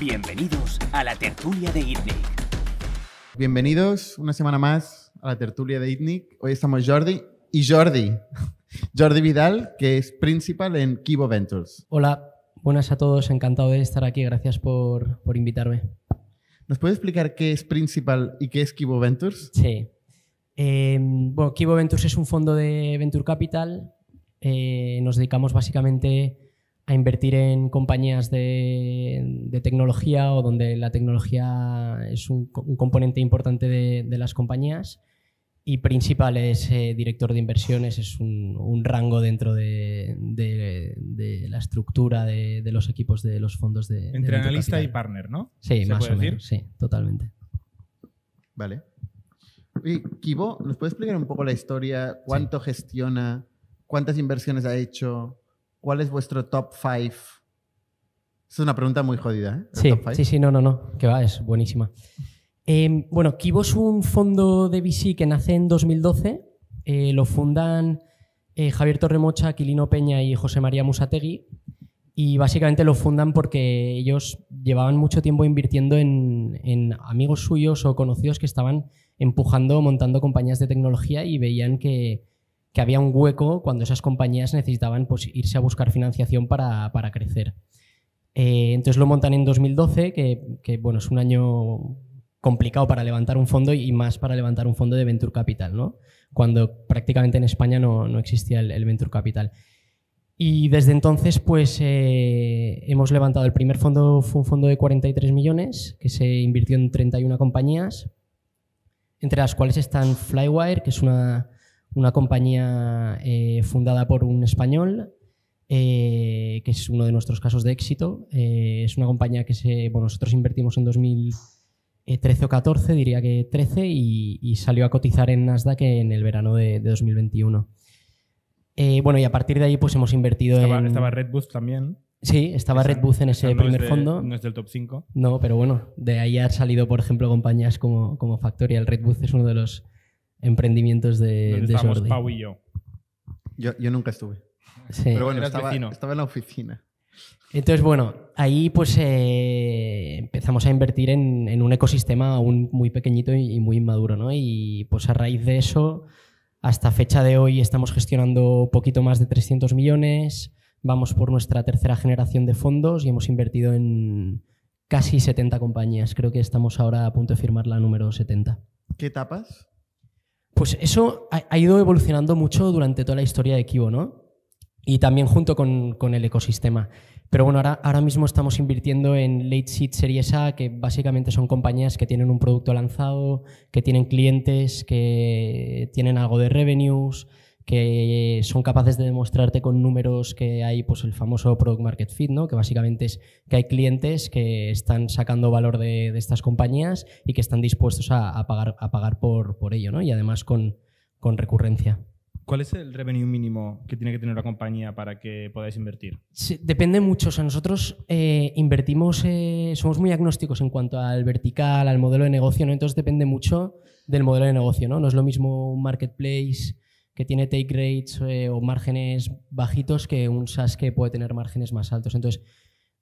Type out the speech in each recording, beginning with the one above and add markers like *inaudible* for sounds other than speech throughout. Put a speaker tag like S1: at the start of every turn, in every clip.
S1: Bienvenidos a la tertulia de ITNIC.
S2: Bienvenidos una semana más a la tertulia de ITNIC. Hoy estamos Jordi y Jordi. *laughs* Jordi Vidal, que es principal en Kibo Ventures.
S1: Hola, buenas a todos. Encantado de estar aquí. Gracias por, invitarme.
S2: ¿Nos puedes explicar qué es principal y qué es Kibo Ventures? Sí.
S1: Eh, bueno, Kibo Ventures es un fondo de Venture Capital. Eh, nos dedicamos básicamente a invertir en compañías de, tecnología o donde la tecnología es un, componente importante de, las compañías y principal es eh, director de inversiones, es un, rango dentro de, la estructura de, los equipos de los fondos de... Entre analista y partner, ¿no? Sí, más o menos, sí, totalmente.
S2: Vale. y Kibo, ¿nos puede explicar un poco la historia? ¿Cuánto gestiona? ¿Cuántas inversiones ha hecho? ¿cuál es vuestro top five? Es una pregunta muy jodida, ¿eh? Sí, sí,
S1: no, no, no, que va, es buenísima. Em, bueno, Kibo es un fondo de VC que nace en 2012, eh, lo fundan eh, Javier Torremocha, Aquilino Peña y José María Musategui, y básicamente lo fundan porque ellos llevaban mucho tiempo invirtiendo en amigos suyos o conocidos que estaban empujando, montando compañías de tecnología y veían que que había un hueco cuando esas compañías necesitaban pues, irse a buscar financiación para, crecer. Eh, entonces lo montan en 2012, que, bueno, es un año complicado para levantar un fondo y más para levantar un fondo de Venture Capital, cuando prácticamente en España no, existía el, Venture Capital. Y desde entonces pues eh, hemos levantado el primer fondo, fue un fondo de 43 millones que se invirtió en 31 compañías, entre las cuales están Flywire, que es una una compañía eh, fundada por un español, eh, que es uno de nuestros casos de éxito. Eh, es una compañía que se, nosotros invertimos en 2013 o 14, diría que 13, y, salió a cotizar en Nasdaq en el verano de, 2021. bueno, y a partir de ahí pues hemos invertido en... Estaba Redbus
S3: también. Sí, estaba Redbus en ese primer fondo. No es del top 5.
S1: No, pero bueno, de ahí han salido, por ejemplo, compañías como, como Factorial. Redbus es uno de los emprendimientos de, de Pau
S2: y yo. yo. nunca estuve. Pero bueno, estaba, en la oficina.
S1: Entonces, bueno, ahí pues eh, empezamos a invertir en, un ecosistema aún muy pequeñito y muy inmaduro, ¿no? Y pues a raíz de eso, hasta fecha de hoy estamos gestionando poquito más de 300 millones, vamos por nuestra tercera generación de fondos y hemos invertido en casi 70 compañías. Creo que estamos ahora a punto de firmar la número 70.
S2: ¿Qué etapas?
S1: Pues eso ha, ido evolucionando mucho durante toda la historia de Kibo, ¿no? Y también junto con, el ecosistema. Pero bueno, ahora, ahora, mismo estamos invirtiendo en Late Seed Series A, que básicamente son compañías que tienen un producto lanzado, que tienen clientes, que tienen algo de revenues, que son capaces de demostrarte con números que hay pues el famoso product market fit, ¿no? que básicamente es que hay clientes que están sacando valor de, estas compañías y que están dispuestos a, pagar, a pagar por, ello, ¿no? y además con, recurrencia.
S3: ¿Cuál es el revenue mínimo que tiene que tener la compañía para que podáis invertir?
S1: depende mucho. nosotros eh, invertimos, eh, somos muy agnósticos en cuanto al vertical, al modelo de negocio, ¿no? Entonces depende mucho del modelo de negocio, ¿no? No es lo mismo un marketplace que tiene take rates eh, o márgenes bajitos que un SaaS que puede tener márgenes más altos. Entonces,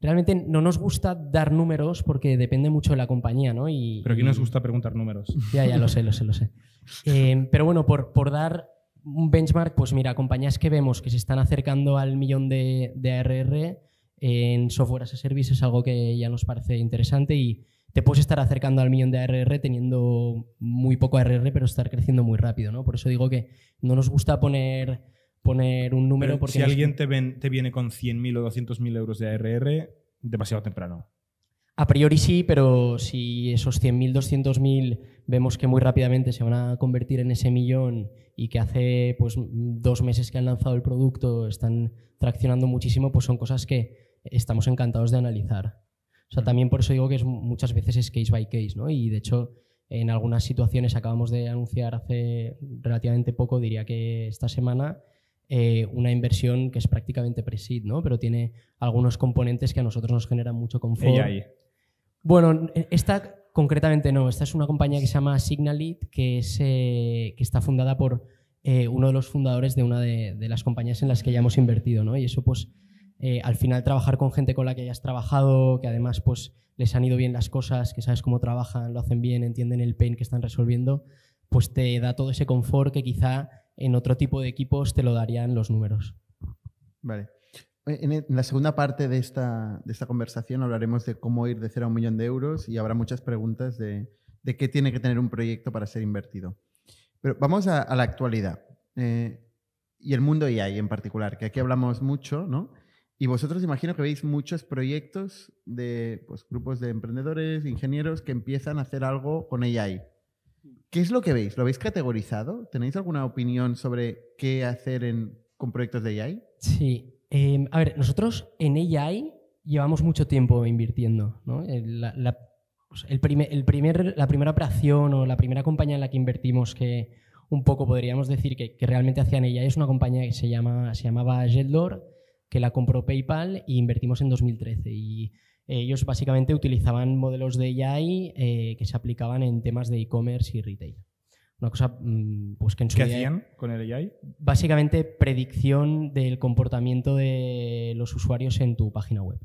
S1: realmente no nos gusta dar números porque depende mucho de la compañía, ¿no? Y, pero aquí nos gusta preguntar números. Ya, ya lo sé, lo sé, lo sé. *laughs* Eh, pero bueno, por, dar un benchmark, pues mira, compañías que vemos que se están acercando al millón de, de ARR en software as a service es algo que ya nos parece interesante y te puedes estar acercando al millón de ARR teniendo muy poco ARR, pero estar creciendo muy rápido, ¿no? Por eso digo que no nos gusta poner, poner un número porque... Si alguien
S3: te, viene con 100.000 o 200.000 euros de ARR, demasiado temprano.
S1: A priori sí, pero si esos 100.000, 200.000 vemos que muy rápidamente se van a convertir en ese millón y que hace pues, dos meses que han lanzado el producto, están traccionando muchísimo, pues son cosas que estamos encantados de analizar. O sea, también por eso digo que es, muchas veces es case by case, ¿no? Y de hecho, en algunas situaciones acabamos de anunciar hace relativamente poco, diría que esta semana, eh, una inversión que es prácticamente presid, ¿no? Pero tiene algunos componentes que a nosotros nos generan mucho confort. ahí? Bueno, esta concretamente no. Esta es una compañía que se llama Signalit, que, eh, que está fundada por eh, uno de los fundadores de una de, de, las compañías en las que ya hemos invertido, ¿no? Y eso, pues, eh, al final trabajar con gente con la que hayas trabajado, que además pues les han ido bien las cosas, que sabes cómo trabajan, lo hacen bien, entienden el pain que están resolviendo, pues te da todo ese confort que quizá en otro tipo de equipos te lo darían los números.
S2: Vale. Eh, en la segunda parte de esta, conversación hablaremos de cómo ir de cero a un millón de euros y habrá muchas preguntas de, qué tiene que tener un proyecto para ser invertido. Pero vamos a, la actualidad eh, y el mundo AI en particular, que aquí hablamos mucho, ¿no? Y vosotros imagino que veis muchos proyectos de pues, grupos de emprendedores, ingenieros que empiezan a hacer algo con AI. ¿Qué es lo que veis? ¿Lo veis categorizado? ¿Tenéis alguna opinión sobre qué hacer en, con proyectos de AI?
S1: Sí. Em, a ver, nosotros en AI llevamos mucho tiempo invirtiendo. La, pues, primer, la primera operación o la primera compañía en la que invertimos que un poco podríamos decir que, realmente hacían AI es una compañía que se, llama, se llamaba Jetlore que la compró PayPal e invertimos en 2013. Y ellos básicamente utilizaban modelos de AI eh, que se aplicaban en temas de e-commerce y retail. Una cosa mm, pues que ¿Qué hacían con el AI? Básicamente predicción del comportamiento de los usuarios en tu página web.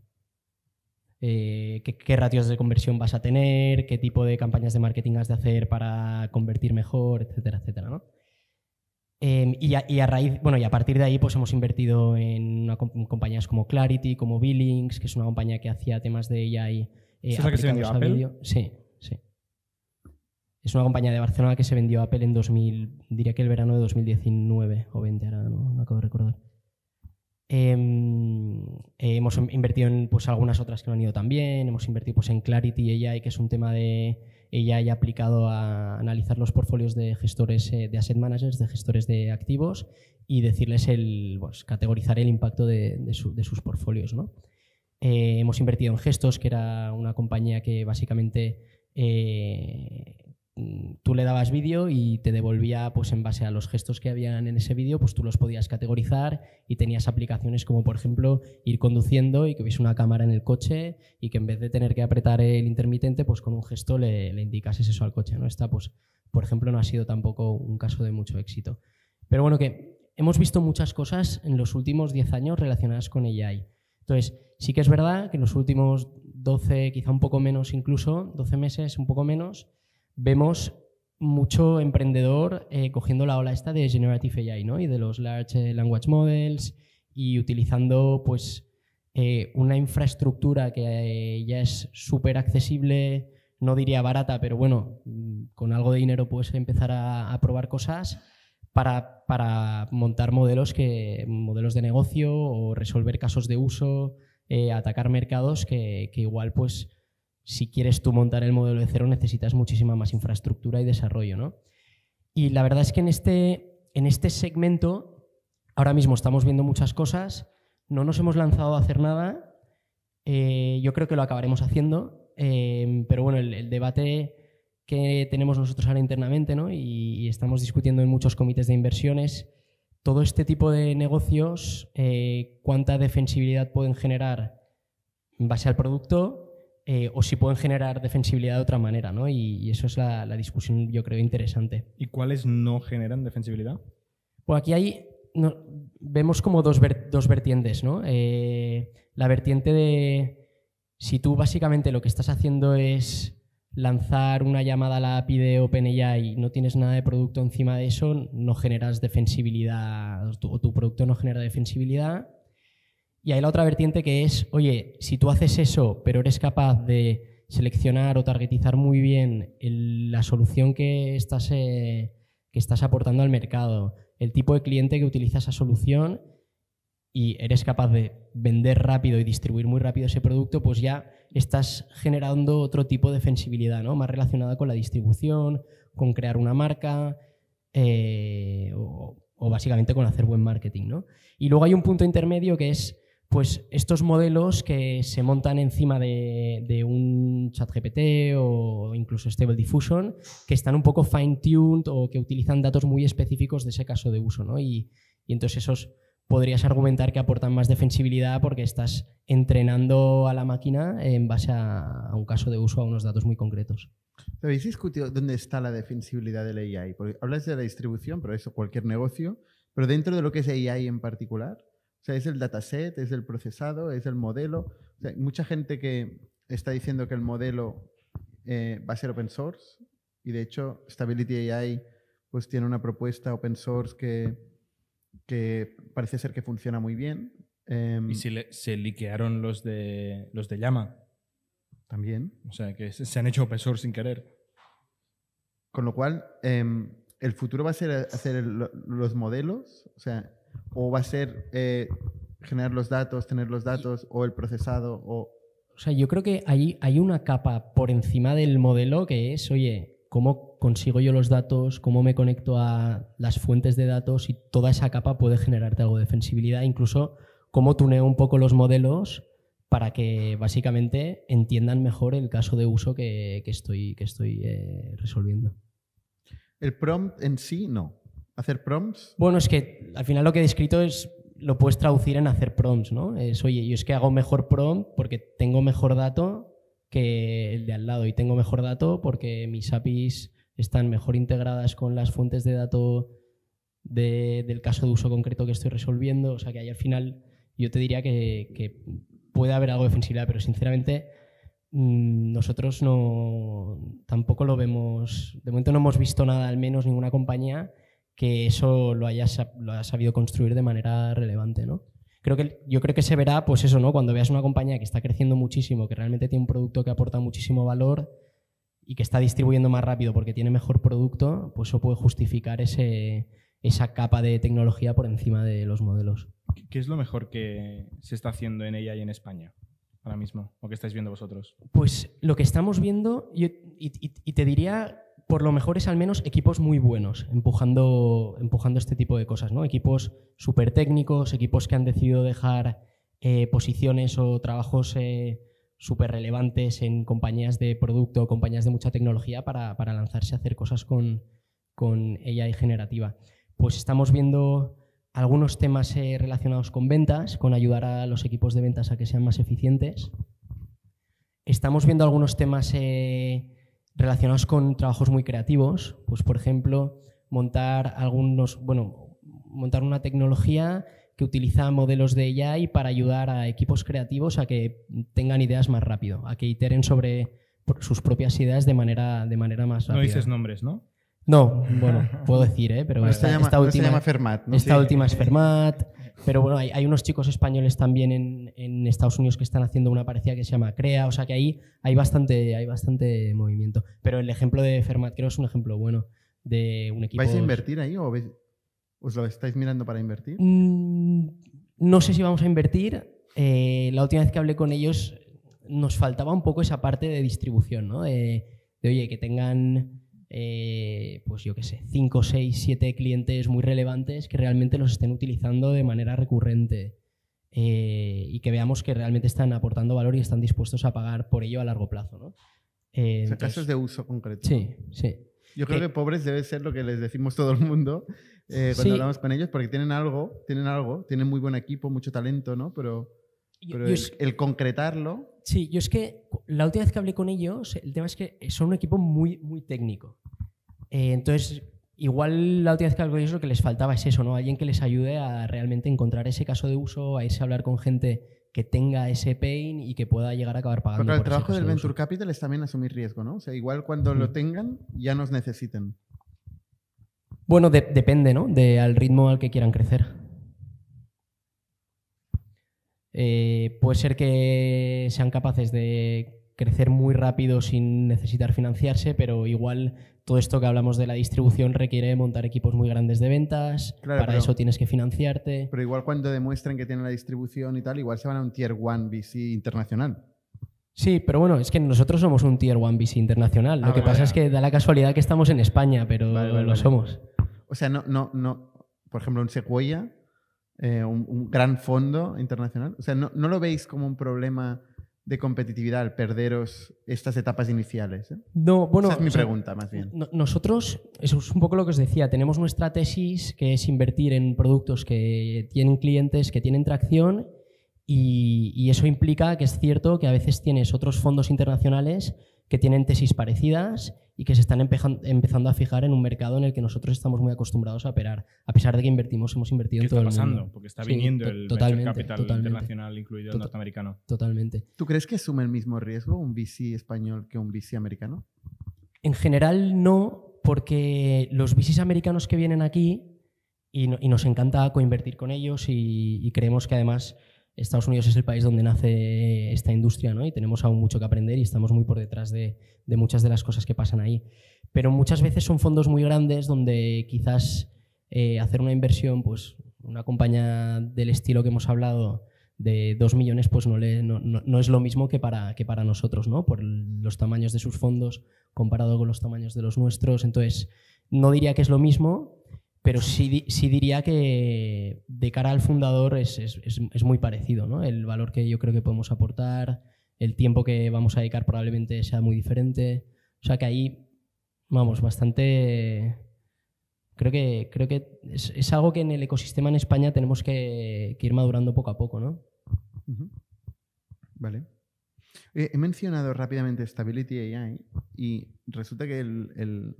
S1: Eh, qué, qué, ratios de conversión vas a tener, qué tipo de campañas de marketing has de hacer para convertir mejor, etcétera, etcétera. ¿no? Em, y, a, raíz, bueno, y a partir de ahí pues hemos invertido en, compañías como Clarity, como Billings, que es una compañía que hacía temas de AI. Eh, ¿Es que se vendió a Apple? Sí, sí. Es una compañía de Barcelona que se vendió a Apple en 2000, diría que el verano de 2019 o 20, ahora no, acabo de recordar. Em, eh, hemos invertido en pues, algunas otras que no han ido tan bien, hemos invertido pues, en Clarity AI, que es un tema de ella haya aplicado a analizar los portfolios de gestores eh, de asset managers, de gestores de activos y decirles el, pues categorizar el impacto de, sus portfolios. Eh, hemos invertido en Gestos, que era una compañía que básicamente eh, Mm, tú le dabas vídeo y te devolvía, pues en base a los gestos que habían en ese vídeo, pues tú los podías categorizar y tenías aplicaciones como, por ejemplo, ir conduciendo y que hubiese una cámara en el coche y que en vez de tener que apretar el intermitente, pues con un gesto le, le indicases eso al coche, ¿no? está pues, por ejemplo, no ha sido tampoco un caso de mucho éxito. Pero bueno, que hemos visto muchas cosas en los últimos 10 años relacionadas con AI. Entonces, sí que es verdad que en los últimos 12, quizá un poco menos incluso, 12 meses, un poco menos, vemos mucho emprendedor eh, cogiendo la ola esta de Generative AI ¿no? y de los Large eh, Language Models y utilizando pues, eh, una infraestructura que ya es súper accesible, no diría barata, pero bueno, mm, con algo de dinero puedes empezar a, probar cosas para, montar modelos, que, modelos de negocio o resolver casos de uso, atacar mercados que igual pues si quieres tú montar el modelo de cero necesitas muchísima más infraestructura y desarrollo, ¿no? Y la verdad es que en este, en este segmento ahora mismo estamos viendo muchas cosas, no nos hemos lanzado a hacer nada, eh, yo creo que lo acabaremos haciendo, em, pero bueno, el, debate que tenemos nosotros ahora internamente ¿no? y, estamos discutiendo en muchos comités de inversiones, todo este tipo de negocios, eh, cuánta defensibilidad pueden generar en base al producto, eh, o si pueden generar defensibilidad de otra manera, ¿no? Y, eso es la, discusión, yo creo, interesante. ¿Y cuáles no generan defensibilidad? Pues aquí hay, vemos como dos, dos vertientes, ¿no? Eh, la vertiente de si tú básicamente lo que estás haciendo es lanzar una llamada a la API de OpenAI y no tienes nada de producto encima de eso, no generas defensibilidad o tu producto no genera defensibilidad. Y hay la otra vertiente que es, oye, si tú haces eso, pero eres capaz de seleccionar o targetizar muy bien la solución que estás, eh, que estás aportando al mercado, el tipo de cliente que utiliza esa solución y eres capaz de vender rápido y distribuir muy rápido ese producto, pues ya estás generando otro tipo de sensibilidad, ¿no? Más relacionada con la distribución, con crear una marca eh, o, o, básicamente con hacer buen marketing, ¿no? Y luego hay un punto intermedio que es pues estos modelos que se montan encima de, un un GPT o incluso Stable Diffusion, que están un poco fine-tuned o que utilizan datos muy específicos de ese caso de uso, ¿no? Y, entonces esos podrías argumentar que aportan más defensibilidad porque estás entrenando a la máquina en base a, un caso de uso, a unos datos muy concretos.
S2: ¿Habéis discutido dónde está la defensibilidad del AI? Porque hablas de la distribución, pero eso cualquier negocio, pero dentro de lo que es AI en particular. O sea, es el dataset, es el procesado, es el modelo. hay mucha gente que está diciendo que el modelo eh, va a ser open source y de hecho Stability AI pues tiene una propuesta open source que, parece ser que funciona muy bien. y em, se,
S3: le, se liquearon los de, los de Llama. También. O sea, que se, han hecho open source sin querer.
S2: Con lo cual, em, el futuro va a ser hacer los modelos, o sea, o va a ser eh, generar los datos, tener los datos o el procesado o...
S1: sea, yo creo que hay, hay una capa por encima del modelo que es, oye, ¿cómo consigo yo los datos? ¿Cómo me conecto a las fuentes de datos? Y toda esa capa puede generarte algo de defensibilidad, incluso cómo tuneo un poco los modelos para que básicamente entiendan mejor el caso de uso que, estoy, que estoy eh, resolviendo.
S2: El prompt en sí no. ¿Hacer prompts?
S1: Bueno, es que al final lo que he descrito es lo puedes traducir en hacer prompts, ¿no? Es, oye, yo es que hago mejor prompt porque tengo mejor dato que el de al lado y tengo mejor dato porque mis APIs están mejor integradas con las fuentes de dato del caso de uso concreto que estoy resolviendo. O sea que ahí al final yo te diría que, puede haber algo de sensibilidad pero sinceramente mm, nosotros no tampoco lo vemos, de momento no hemos visto nada, al menos ninguna compañía que eso lo haya, lo sabido construir de manera relevante, ¿no? Creo que, yo creo que se verá, pues eso, ¿no? Cuando veas una compañía que está creciendo muchísimo, que realmente tiene un producto que aporta muchísimo valor y que está distribuyendo más rápido porque tiene mejor producto, pues eso puede justificar ese, esa capa de tecnología por encima de los modelos.
S3: ¿Qué es lo mejor que se está haciendo en ella y en España ahora mismo? ¿O qué estáis viendo vosotros?
S1: Pues lo que estamos viendo, y, y te diría por lo mejor es al menos equipos muy buenos, empujando, empujando este tipo de cosas, ¿no? Equipos súper técnicos, equipos que han decidido dejar eh, posiciones o trabajos eh, súper relevantes en compañías de producto, compañías de mucha tecnología para, lanzarse a hacer cosas con, con y generativa. Pues estamos viendo algunos temas eh, relacionados con ventas, con ayudar a los equipos de ventas a que sean más eficientes. Estamos viendo algunos temas relacionados con trabajos muy creativos, pues por ejemplo, montar algunos, bueno, montar una tecnología que utiliza modelos de AI para ayudar a equipos creativos a que tengan ideas más rápido, a que iteren sobre sus propias ideas de manera, de manera más rápida. No dices nombres, ¿no? No, bueno, puedo decir, ¿eh? pero esta, última, se llama Fermat, esta última es Fermat. Pero bueno, hay, unos chicos españoles también en, Estados Unidos que están haciendo una parecida que se llama Crea, o sea que ahí hay bastante, hay bastante movimiento. Pero el ejemplo de Fermat creo es un ejemplo bueno de un equipo. ¿Vais a invertir
S2: ahí o os lo estáis mirando para invertir?
S1: Mm, no sé si vamos a invertir. Eh, la última vez que hablé con ellos nos faltaba un poco esa parte de distribución, ¿no? De, de oye, que tengan eh, pues yo qué sé, 5, 6, 7 clientes muy relevantes que realmente los estén utilizando de manera recurrente eh, y que veamos que realmente están aportando valor y están dispuestos a pagar por ello a largo plazo. ¿no? Eh, casos de uso concreto. Sí, sí.
S2: Yo creo que pobres debe ser lo que les decimos todo el mundo cuando hablamos con ellos, porque tienen algo, tienen algo, tienen muy buen equipo, mucho talento, ¿no? Pero, pero el concretarlo Sí, yo es que la última vez que hablé con
S1: ellos, el tema es que son un equipo muy, muy técnico. Eh, entonces, igual la última vez que hablé con ellos lo que les faltaba es eso, ¿no? Alguien que les ayude a realmente encontrar ese caso de uso, a irse a hablar con gente que tenga ese pain y que pueda llegar a acabar pagando. Pero el trabajo del venture
S2: capital es también asumir riesgo, ¿no? O sea, igual cuando lo tengan, ya nos necesiten.
S1: Bueno, depende, ¿no? De al ritmo al que quieran crecer. Eh, puede ser que sean capaces de crecer muy rápido sin necesitar financiarse, pero igual todo esto que hablamos de la distribución requiere montar equipos muy grandes de ventas, para eso tienes que financiarte.
S2: Pero igual cuando demuestren que tienen la distribución y tal, igual se van a un Tier 1 VC internacional. Sí,
S1: pero bueno, es que nosotros somos un Tier 1 VC internacional. Lo ah, que pasa es que da la casualidad que estamos en España, pero lo somos.
S2: O sea, no, no, no. Por ejemplo, un Sequoia eh, un, gran fondo internacional? O sea, ¿no, lo veis como un problema de competitividad al perderos estas etapas iniciales? ¿eh? No, bueno. Esa es mi pregunta, más bien.
S1: nosotros, eso es un poco lo que os decía, tenemos nuestra tesis que es invertir en productos que tienen clientes, que tienen tracción. y eso implica que es cierto que a veces tienes otros fondos internacionales que tienen tesis parecidas y que se están empezando a fijar en un mercado en el que nosotros estamos muy acostumbrados a operar, a pesar de que invertimos, hemos invertido en todo el mundo. pasando? Porque está viniendo el capital totalmente,
S2: internacional, incluido el norteamericano. Totalmente. ¿Tú crees que asume el mismo riesgo un VC español que un VC americano? En
S1: general no, porque los VCs americanos que vienen aquí y, nos encanta coinvertir con ellos y creemos que además Estados Unidos es el país donde nace esta industria ¿no? y tenemos aún mucho que aprender y estamos muy por detrás de, muchas de las cosas que pasan ahí. Pero muchas veces son fondos muy grandes donde quizás eh, hacer una inversión, pues una compañía del estilo que hemos hablado de 2 millones, pues no, es lo mismo que para, que para nosotros, ¿no? por los tamaños de sus fondos comparado con los tamaños de los nuestros. Entonces, no diría que es lo mismo, pero sí, sí diría que de cara al fundador es, muy parecido, ¿no? El valor que yo creo que podemos aportar, el tiempo que vamos a dedicar probablemente sea muy diferente. O sea que ahí, vamos, bastante... Creo que, creo que es, algo que en el ecosistema en España tenemos que, ir madurando poco a poco,
S2: ¿no? Vale. Eh, he mencionado rápidamente Stability AI y resulta que el, el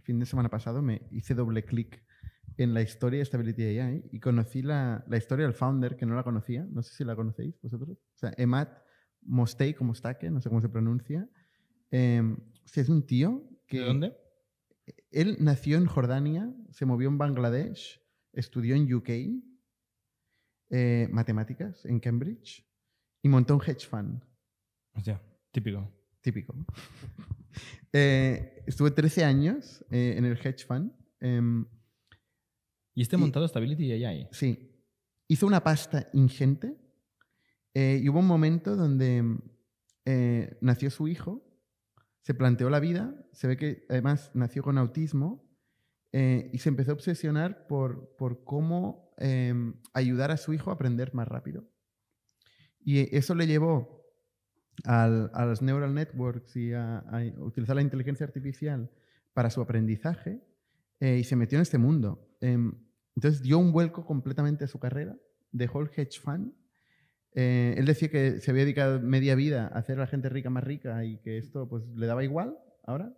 S2: fin de semana pasado me hice doble clic en la historia de Stability AI y conocí la, la, historia del founder, que no la conocía, no sé si la conocéis vosotros. O sea, Emad Mostei, como que no sé cómo se pronuncia. Em, es un tío que... ¿De dónde? Él nació en Jordania, se movió en Bangladesh, estudió en UK, eh, matemáticas en Cambridge y montó un hedge fund. O sea, típico. Típico. *laughs* Eh, estuve 13 años eh, en el hedge fund em, ¿Y este montado y, Stability AI? Sí. Hizo una pasta ingente eh, y hubo un momento donde eh, nació su hijo, se planteó la vida, se ve que además nació con autismo eh, y se empezó a obsesionar por, cómo em, ayudar a su hijo a aprender más rápido. Y eso le llevó a las neural networks y a utilizar la inteligencia artificial para su aprendizaje eh, y se metió en este mundo. Em, entonces dio un vuelco completamente a su carrera, dejó el hedge fund. Eh, él decía que se había dedicado media vida a hacer a la gente rica más rica y que esto pues le daba igual ahora.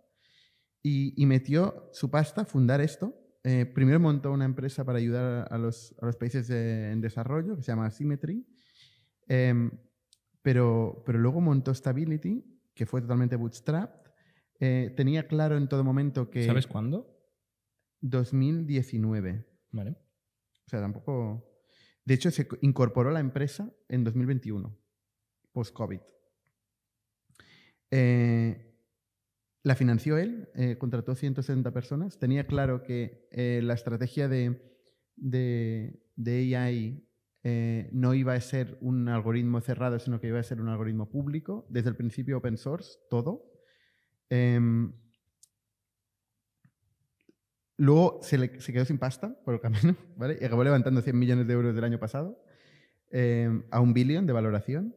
S2: Y, metió su pasta a fundar esto. Eh, primero montó una empresa para ayudar a los, a los países en desarrollo que se llama Symmetry. Em, pero, pero luego montó Stability, que fue totalmente bootstrapped. tenía claro en todo momento que... ¿Sabes cuándo? 2019. O sea, tampoco. De hecho, se incorporó la empresa en 2021, post-COVID. Eh, la financió él, eh, contrató 170 personas. Tenía claro que eh, la estrategia de, de, de AI no iba a ser un algoritmo cerrado, sino que iba a ser un algoritmo público. Desde el principio, open source, todo. Em, Luego se, le, se quedó sin pasta por el camino, *laughs* ¿vale? Y acabó levantando 100 millones de euros del año pasado eh, a un billón de valoración.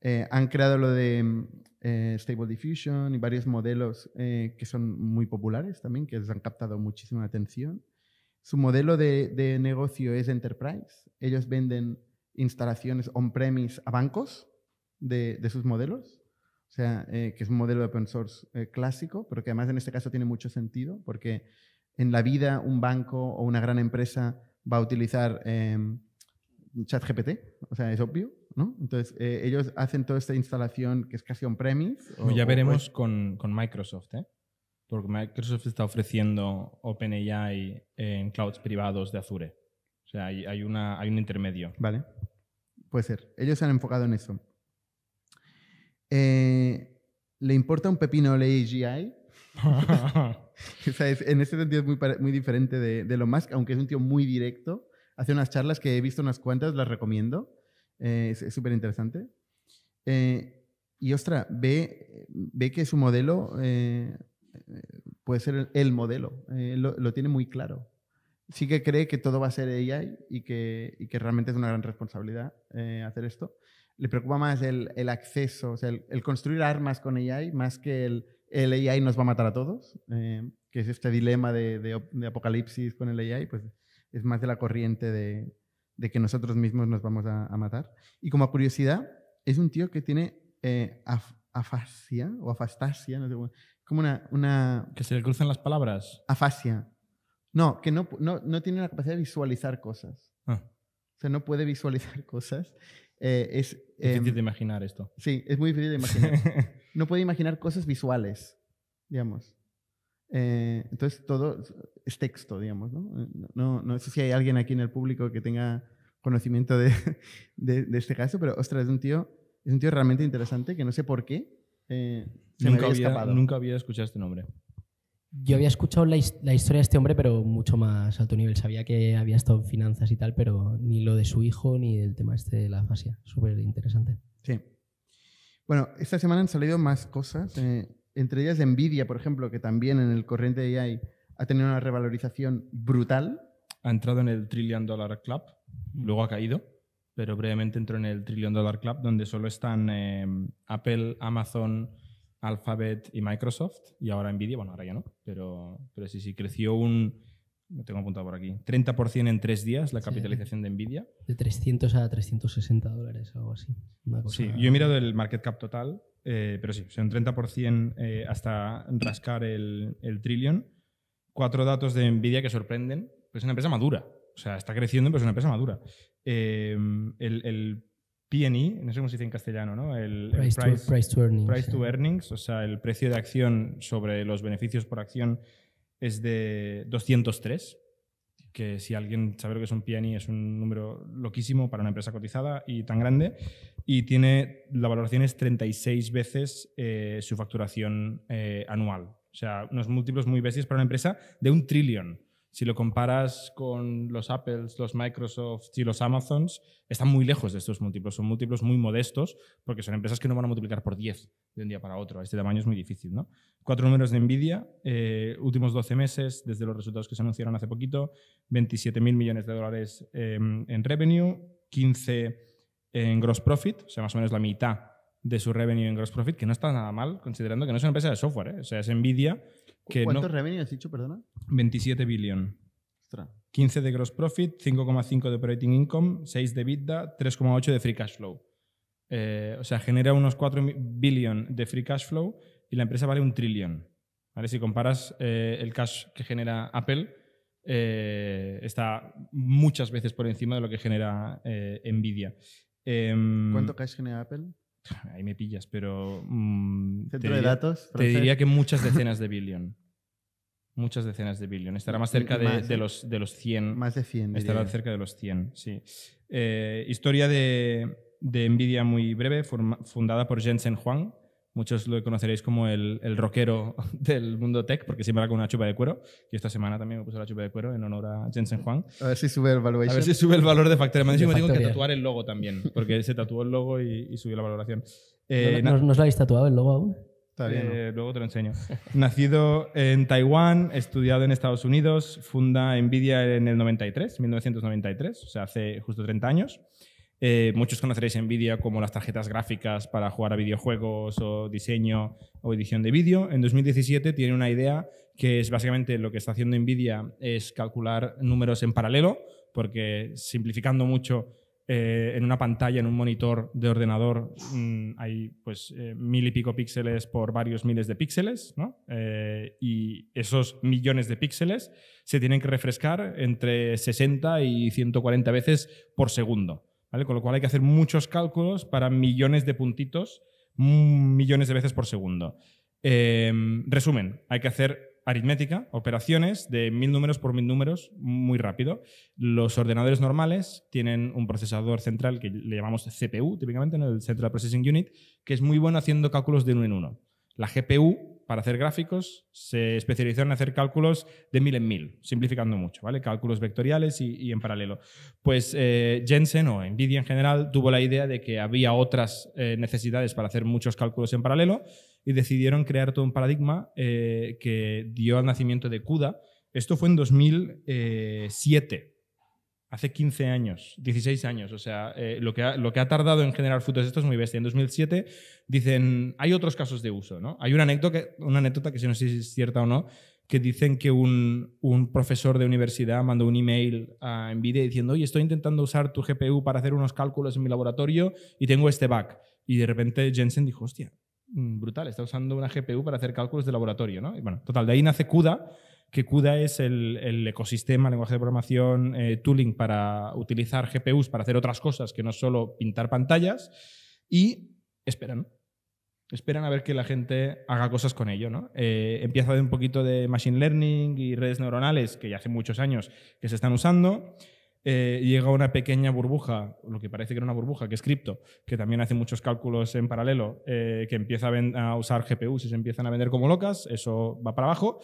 S2: Eh, han creado lo de eh, Stable Diffusion y varios modelos que son muy populares también, que les han captado muchísima atención. Su modelo de, negocio es Enterprise. Ellos venden instalaciones on-premise a bancos de, de sus modelos. O sea, que es un modelo de open source clásico, pero que además en este caso tiene mucho sentido porque en la vida un banco o una gran empresa va a utilizar em, ChatGPT, o sea, es obvio, ¿no? Entonces, eh, ellos hacen toda esta instalación que es casi on-premise. Ya veremos Con, Microsoft, ¿eh?
S3: Porque Microsoft está ofreciendo OpenAI eh, en clouds privados de Azure. O sea, hay, un intermedio. Vale,
S2: puede ser. Ellos se han enfocado en eso. Eh, ¿Le importa un pepino la AGI? *laughs* en ese sentido es muy, muy diferente de, de lo más, aunque es un tío muy directo. Hace unas charlas que he visto unas cuantas, las recomiendo. Eh, es súper interesante. Eh, y ostra, ve, ve que su modelo eh, puede ser el, modelo. Lo, lo, tiene muy claro. Sí que cree que todo va a ser AI y que, y que realmente es una gran responsabilidad hacer esto. Le preocupa más el, el acceso, o sea, el, el construir armas con AI más que el el AI nos va a matar a todos, eh, que es este dilema de, apocalipsis con el AI, pues es más de la corriente de, que nosotros mismos nos vamos a, matar. Y como curiosidad, es un tío que tiene eh, afasia o afastasia, no sé como una, Que se le cruzan las palabras. Afasia. No, que no, no, tiene la capacidad de visualizar cosas. Ah. O sea, no puede visualizar *laughs* cosas eh, es, difícil em, de imaginar esto. Sí, es muy difícil de imaginar. *laughs* no puede imaginar cosas visuales, digamos. Eh, entonces todo es texto, digamos, ¿no? No, no sé si hay alguien aquí en el público que tenga conocimiento de, *laughs* de, este caso, pero ostras, es un tío, es un tío realmente interesante que no sé por qué eh, nunca Había, nunca
S3: había escuchado este nombre. Yo
S1: había escuchado la, la, historia de este hombre, pero mucho más alto nivel. Sabía que había estado en finanzas y tal, pero ni lo de su hijo ni del tema este de la fascia. Súper interesante.
S2: Sí. Bueno, esta semana han salido más cosas. Eh, entre ellas Nvidia, por ejemplo, que también en el corriente de AI ha tenido una revalorización brutal.
S3: Ha entrado en el Trillion Dollar Club, mm. luego ha caído, pero brevemente entró en el Trillion Dollar Club, donde solo están eh, Apple, Amazon, Alphabet y Microsoft, y ahora Nvidia, bueno, ahora ya no, pero, pero sí, sí, creció un, lo tengo apuntado por aquí, 30% en tres días la capitalización de Nvidia.
S1: De 300 a 360 dólares, algo así. Sí, yo he
S3: mirado el market cap total, eh, pero sí, o sea, un 30% eh, hasta rascar el, el trillion. Cuatro datos de Nvidia que sorprenden, pues es una empresa madura, o sea, está creciendo, pero es una empresa madura. Eh, el PE, no sé cómo se dice en castellano, ¿no? El, price, to, earnings. Price to earnings, o sea, el precio de acción sobre los beneficios por acción es de 203, que si alguien sabe lo que es un PE es un número loquísimo para una empresa cotizada y tan grande, y tiene, la valoración es 36 veces eh, su facturación eh, anual. O sea, unos múltiplos muy bestias para una empresa de un trillón. Si lo comparas con los Apples, los Microsoft y los Amazons, están muy lejos de estos múltiplos. Son múltiplos muy modestos porque son empresas que no van a multiplicar por 10 de un día para otro. este tamaño es muy difícil. ¿no? Cuatro números de Nvidia, eh, últimos 12 meses, desde los resultados que se anunciaron hace poquito, 27.000 millones de dólares em, en revenue, 15 en gross profit, o sea, más o menos la mitad de su revenue en gross profit, que no está nada mal, considerando que no es una empresa de software, ¿eh? o sea, es Nvidia. Que ¿Cuánto
S2: revenue has dicho, perdona?
S3: 27 billion. 15 de gross profit, 5,5 de operating income, 6 de EBITDA, 3,8 de free cash flow. Eh, o sea, genera unos 4 billion de free cash flow y la empresa vale un trillón. ¿vale? Si comparas eh, el cash que genera Apple, está muchas veces por encima de lo que genera Nvidia. Em, ¿Cuánto cash genera Apple? ahí me pillas, pero... Mm, ¿Centro de datos? Te diría que muchas *laughs* decenas de billón, muchas decenas de billón Estará más cerca de, los, de los 100. Más de 100. Estará cerca de los 100, sí. Eh, historia de, de Nvidia muy breve, fundada por Jensen Huang, Muchos lo conoceréis como el, el rockero *laughs* del mundo tech, porque siempre va con una chupa de cuero. Y esta semana también me puse la chupa de cuero en honor a Jensen Juan.
S2: A ver si sube el valor. A ver si sube el valor de factor Me tengo que tatuar el logo también, porque
S3: se tatuó el logo y, subió la valoración. Eh, ¿No, no,
S1: lo habéis tatuado el logo aún? Eh,
S3: luego te lo enseño. Nacido en Taiwán, estudiado en Estados Unidos, funda Nvidia en el 93, 1993, o sea, hace justo 30 años. Eh, muchos conoceréis NVIDIA como las tarjetas gráficas para jugar a videojuegos o diseño o edición de vídeo. En 2017 tiene una idea que es básicamente lo que está haciendo NVIDIA es calcular números en paralelo, porque simplificando mucho eh, en una pantalla, en un monitor de ordenador, mm, hay pues eh, mil y pico píxeles por varios miles de píxeles, ¿no? y esos millones de píxeles se tienen que refrescar entre 60 y 140 veces por segundo. Con lo cual hay que hacer muchos cálculos para millones de puntitos, mm, millones de veces por segundo. Em, resumen, hay que hacer aritmética, operaciones de mil números por mil números muy rápido. Los ordenadores normales tienen un procesador central que le llamamos CPU, típicamente, en el Central Processing Unit, que es muy bueno haciendo cálculos de uno en uno. La GPU para hacer gráficos, se especializó en hacer cálculos de mil en mil, simplificando mucho, ¿vale? Cálculos vectoriales y, en paralelo. Pues eh, Jensen o Nvidia en general tuvo la idea de que había otras eh, necesidades para hacer muchos cálculos en paralelo y decidieron crear todo un paradigma eh, que dio al nacimiento de CUDA. Esto fue en 2007 hace 15 años, 16 años, o sea, eh, lo, que ha, tardado en generar frutos esto es muy bestia. En 2007 dicen, hay otros casos de uso, ¿no? Hay una anécdota, que no sé si es cierta o no, que dicen que un, profesor de universidad mandó un email a NVIDIA diciendo, oye, estoy intentando usar tu GPU para hacer unos cálculos en mi laboratorio y tengo este bug. Y de repente Jensen dijo, hostia, mm, brutal, está usando una GPU para hacer cálculos de laboratorio, ¿no? Y bueno, total, de ahí nace CUDA, que CUDA es el, el ecosistema, lenguaje de programación, eh, tooling para utilizar GPUs para hacer otras cosas que no solo pintar pantallas y esperan. Esperan a ver que la gente haga cosas con ello. ¿no? Eh, empieza de un poquito de machine learning y redes neuronales, que ya hace muchos años que se están usando. Eh, llega una pequeña burbuja, lo que parece que era una burbuja, que es cripto, que también hace muchos cálculos en paralelo, que empieza a, a usar GPUs y se empiezan a vender como locas, eso va para abajo.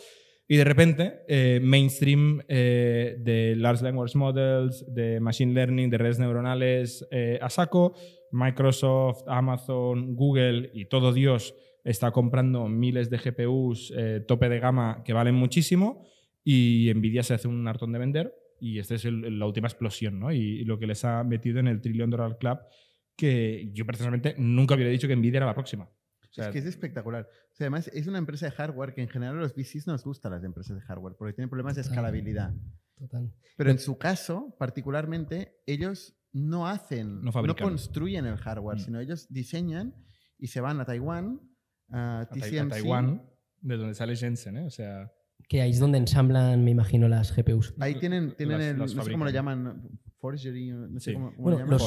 S3: Y de repente, eh, mainstream eh, de Large Language Models, de Machine Learning, de redes neuronales eh, a saco, Microsoft, Amazon, Google y todo Dios está comprando miles de GPUs tope de gama que valen muchísimo y Nvidia se hace un hartón de vender y esta es la última explosión ¿no? y, lo que les ha metido en el Trillion Dollar Club que yo personalmente nunca hubiera dicho que Nvidia era la próxima
S2: es que es eh, espectacular. además, es una empresa de hardware que en general a los VCs nos gustan las empresas de hardware porque tienen problemas de escalabilidad. Total. Pero en su caso, particularmente, ellos no hacen, no, construyen el hardware, mm. sino ellos diseñan y se van a Taiwán, a, Taiwán, de donde sale Jensen, ¿eh? O sea.
S1: Que ahí es donde ensamblan, me imagino, las GPUs. Ahí tienen,
S2: tienen el, no sé cómo lo llaman, forgery, no sé cómo, lo llaman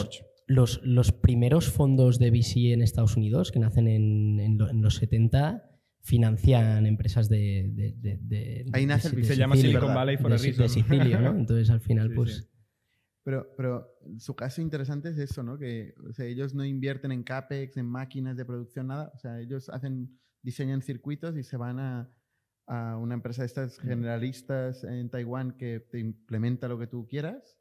S1: los, primeros fondos de VC en Estados Unidos, que nacen en, los 70, financian empresas de... de,
S2: de, Ahí se llama Silicon Valley for a ¿no? Entonces al *laughs* final pues... Pero, pero su caso interesante es eso, ¿no? Que ellos no invierten en CAPEX, en máquinas de producción, nada. O sea, ellos hacen, diseñan circuitos y se van a, a una empresa de estas generalistas en Taiwán que te implementa lo que tú quieras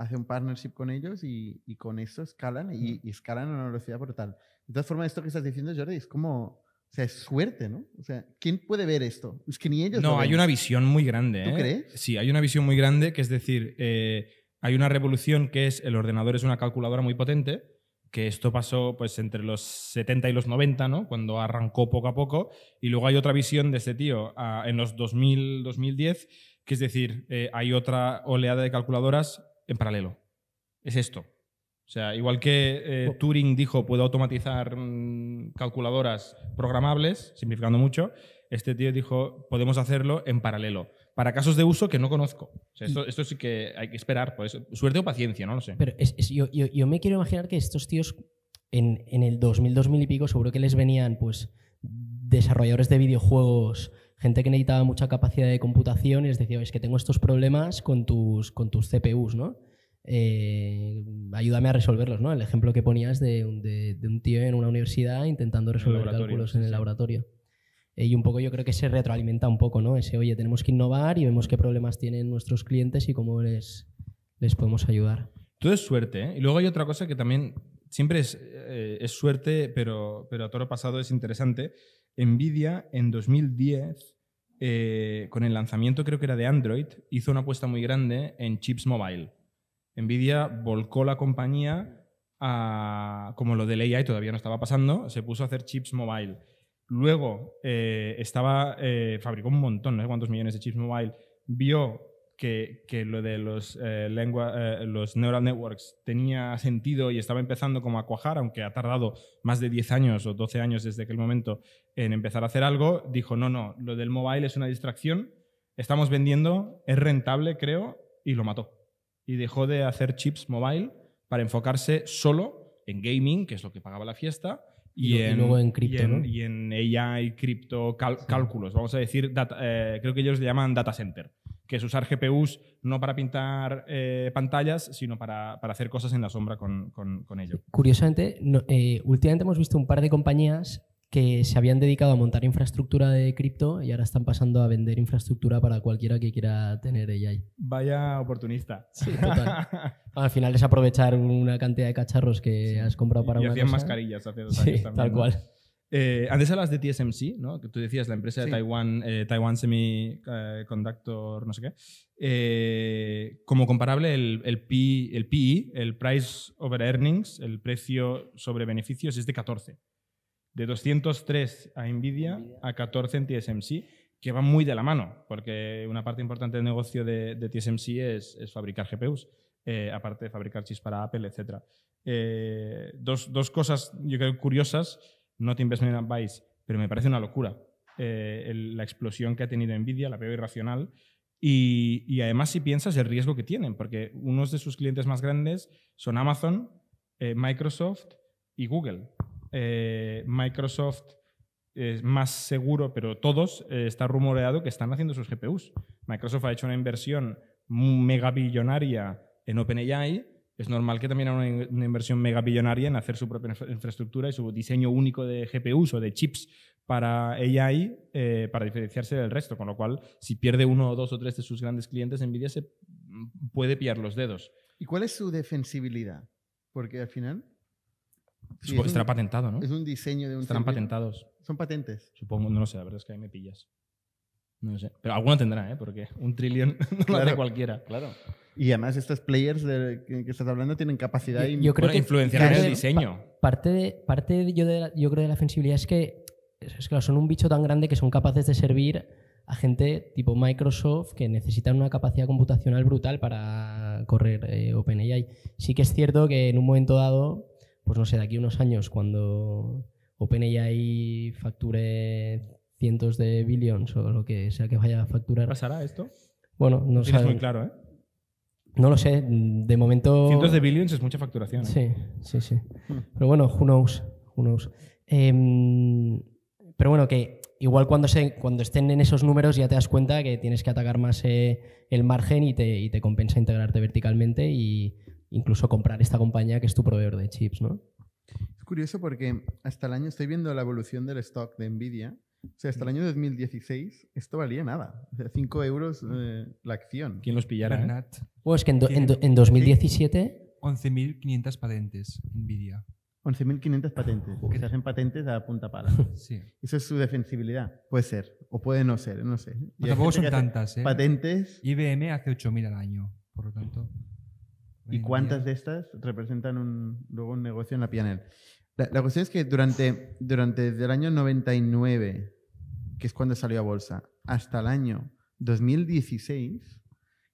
S2: hace un partnership con ellos y, y con eso escalan y, escalan a una velocidad brutal. De todas formas, esto que estás diciendo, Jordi, es como, o sea, es suerte, ¿no? O sea, ¿quién puede ver esto? Es que ni ellos. No, hay una
S3: visión muy grande. ¿Tú ¿eh? crees? Sí, hay una visión muy grande que es decir, eh, hay una revolución que es el ordenador es una calculadora muy potente que esto pasó pues entre los 70 y los 90, ¿no? Cuando arrancó poco a poco. Y luego hay otra visión de este tío ah, en los 2000, 2010, que es decir, eh, hay otra oleada de calculadoras en paralelo. Es esto. O sea, igual que eh, Turing dijo, puedo automatizar mm, calculadoras programables, simplificando mucho, este tío dijo, podemos hacerlo en paralelo, para casos de uso que no conozco. esto, sí que hay que esperar, suerte o paciencia, no lo sé. Pero
S1: yo, me quiero imaginar que estos tíos en, el 2000, 2000 y pico, seguro que les venían pues desarrolladores de videojuegos gente que necesitaba mucha capacidad de computación y les decía, es que tengo estos problemas con tus, con tus CPUs, ¿no? Eh, ayúdame a resolverlos, ¿no? El ejemplo que ponías de, un tío en una universidad intentando resolver cálculos en el laboratorio. Eh, y un poco yo creo que se retroalimenta un poco, ¿no? Ese, oye, tenemos que innovar y vemos qué problemas tienen nuestros clientes y cómo les, les podemos ayudar.
S3: Todo es suerte, ¿eh? Y luego hay otra cosa que también siempre es, suerte, pero, pero a lo pasado es interesante, Nvidia en 2010, eh, con el lanzamiento creo que era de Android, hizo una apuesta muy grande en chips mobile. Nvidia volcó la compañía a, como lo del AI todavía no estaba pasando, se puso a hacer chips mobile. Luego eh, estaba, eh, fabricó un montón, no sé cuántos millones de chips mobile, vio que, lo de los, eh, eh, los neural networks tenía sentido y estaba empezando como a cuajar, aunque ha tardado más de 10 años o 12 años desde aquel momento en empezar a hacer algo, dijo, no, no, lo del mobile es una distracción, estamos vendiendo, es rentable, creo, y lo mató. Y dejó de hacer chips mobile para enfocarse solo en gaming, que es lo que pagaba la fiesta, y, en, luego en cripto. Y, en, AI, cripto, cálculos, vamos a decir, eh, creo que ellos le llaman data center que es usar GPUs no para pintar eh, pantallas, sino para, hacer cosas en la sombra con, con, ello.
S1: Curiosamente, eh, últimamente hemos visto un par de compañías que se habían dedicado a montar infraestructura de cripto y ahora están pasando a vender infraestructura para cualquiera que quiera tener AI.
S3: Vaya oportunista. *laughs*
S1: Al final es aprovechar una cantidad de cacharros que has comprado para y hacían mascarillas hace dos años también. Tal cual.
S3: Eh, antes hablas de TSMC, ¿no? Que tú decías la empresa de Taiwán, Taiwan eh, Semiconductor, eh, no sé qué. Eh, como comparable el, el PI, e, el Price Over Earnings, el precio sobre beneficios, es de 14. De 203 a Nvidia, a 14 en TSMC, que va muy de la mano, porque una parte importante del negocio de, TSMC es, fabricar GPUs, aparte de fabricar chips para Apple, etc. Dos, dos cosas, yo creo, curiosas no Not Investment Advice, pero me parece una locura eh, la explosión que ha tenido Nvidia, la veo irracional. Y, además, si piensas el riesgo que tienen, porque unos de sus clientes más grandes son Amazon, eh, Microsoft y Google. Eh, Microsoft es más seguro, pero todos está rumoreado que están haciendo sus GPUs. Microsoft ha hecho una inversión megabillonaria en OpenAI es normal que también haga una, inversión megabillonaria en hacer su propia infraestructura y su diseño único de GPUs o de chips para AI eh, para diferenciarse del resto. Con lo cual, si pierde uno o dos o tres de sus grandes clientes, Nvidia se mm, puede pillar los dedos.
S2: ¿Y cuál es su defensibilidad? Porque al final pues estará patentado, ¿no? Es un diseño de un. Estarán patentados. Son patentes.
S3: Supongo, no lo sé, la verdad es que ahí me pillas. No lo sé. Pero alguno tendrá, ¿eh? Porque un trillón *laughs* no lo hace cualquiera. Claro.
S2: Y además estos players de que estás hablando tienen capacidad de influenciar el diseño.
S1: parte de, parte yo, de la, yo creo de la sensibilidad es que es, claro, son un bicho tan grande que son capaces de servir a gente tipo Microsoft que necesitan una capacidad computacional brutal para correr eh, OpenAI. Sí que es cierto que en un momento dado, pues no sé, de aquí a unos años, cuando OpenAI facture cientos de billions o lo que sea que vaya a facturar. ¿Pasará esto?
S3: Bueno, no sé. muy claro, ¿eh?
S1: No lo sé, de momento... Cientos de billions es mucha facturación. ¿eh? Sí, sí, sí. Hmm. Pero bueno, who knows, em, pero bueno, que igual cuando, se, cuando estén en esos números ya te das cuenta que tienes que atacar más eh, el margen y te, y te, compensa integrarte verticalmente e incluso comprar esta compañía que es tu proveedor de chips, ¿no?
S2: Es curioso porque hasta el año estoy viendo la evolución del stock de Nvidia o sea, hasta el año 2016 esto valía nada. O sea, 5 euros eh, la acción. ¿Quién los pillara? Eh? O pues es que en, 2017... 11.500 patentes, Nvidia. 11.500 patentes. Que se hacen patentes a punta pala. *laughs* Sí. Esa es su defensibilidad. Puede ser. O puede no ser, no sé. Y tampoco son tantas, ¿eh? Patentes.
S3: IBM hace 8.000 al año, por lo tanto. ¿Y cuántas de
S2: estas representan un, luego un negocio en la pianel? La, cuestión es que durante, durante el año 99, que es cuando salió a bolsa, hasta el año 2016,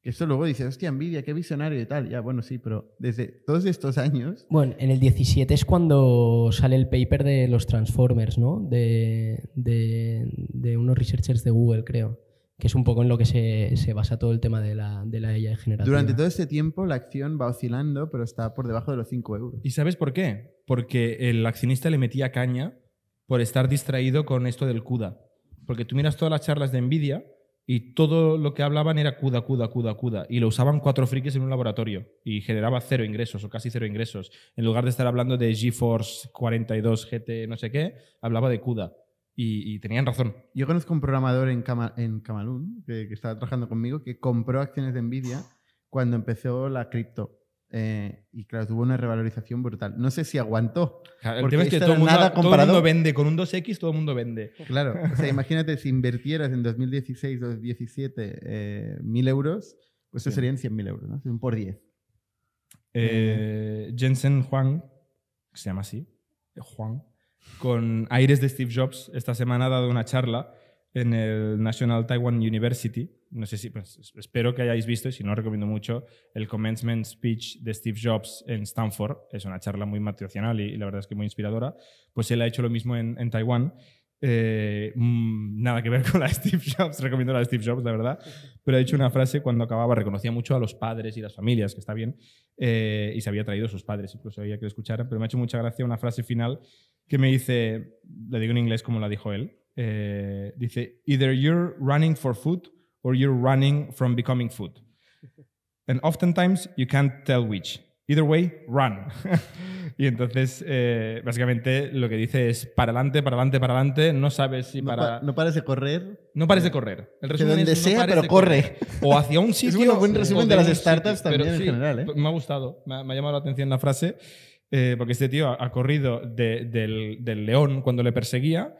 S2: que esto luego dices, hostia, envidia, qué visionario y tal. Ya, bueno, sí, pero desde todos estos años.
S1: Bueno, en el 17 es cuando sale el paper de los Transformers, ¿no? de, de unos researchers de Google, creo que es un poco en lo que se, se basa todo el tema de la, de la IA
S3: Durante
S2: todo este tiempo la acción va oscilando, pero está por debajo de los 5 euros.
S3: ¿Y sabes por qué? Porque el accionista le metía caña por estar distraído con esto del CUDA. Porque tú miras todas las charlas de Nvidia y todo lo que hablaban era CUDA, CUDA, CUDA, CUDA. Y lo usaban cuatro frikis en un laboratorio y generaba cero ingresos o casi cero ingresos. En lugar de estar hablando de
S2: GeForce 42 GT no sé qué, hablaba de CUDA. Y, tenían razón. Yo conozco un programador en, en Camalún que, estaba trabajando conmigo que compró acciones de Nvidia cuando empezó la cripto. Eh, y claro, tuvo una revalorización brutal. No sé si aguantó. Claro, el tema es que todo, mundo, vende. Con un
S3: 2X todo el mundo vende. Claro. O sea, *laughs* imagínate
S2: si invirtieras en 2016, 2017 eh, 1.000 euros, pues eso serían 100.000 euros, ¿no? Por 10. Eh, Jensen Juan que
S3: se llama así, Juan, con aires de Steve Jobs. Esta semana ha dado una charla en el National Taiwan University. No sé si, pues, espero que hayáis visto, si no recomiendo mucho, el commencement speech de Steve Jobs en Stanford. Es una charla muy motivacional y, la verdad es que muy inspiradora. Pues él ha hecho lo mismo en, en Taiwán eh, mm, nada que ver con la Steve Jobs, *laughs* recomiendo la Steve Jobs, la verdad, pero ha dicho una frase cuando acababa, reconocía mucho a los padres y las familias, que está bien, eh, y se había traído a sus padres, incluso había que escuchar, pero me ha hecho mucha gracia una frase final que me dice, la digo en inglés como la dijo él, eh, dice, either you're running for food or you're running from becoming food. And oftentimes you can't tell which. Either way, run. *laughs* Y entonces, eh, básicamente, lo que dice es para adelante, para adelante, para adelante. No sabes si para. no pares de correr. No pares de correr. El resumen que donde sea, pero corre.
S2: O hacia un sitio. *laughs* es un buen resumen de las startups también en general.
S3: ¿eh? Me ha gustado. Me ha, llamado la atención la frase. Eh, porque este tío ha, corrido del, del león cuando le perseguía.